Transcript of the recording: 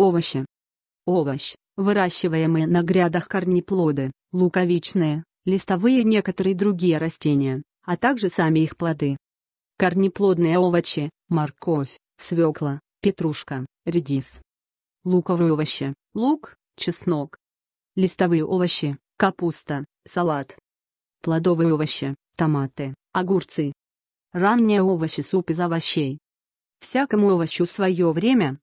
Овощи. Овощ, выращиваемые на грядах корнеплоды, луковичные, листовые и некоторые другие растения, а также сами их плоды. Корнеплодные овощи, морковь, свекла, петрушка, редис. Луковые овощи, лук, чеснок. Листовые овощи, капуста, салат. Плодовые овощи, томаты, огурцы. Ранние овощи суп из овощей. Всякому овощу свое время,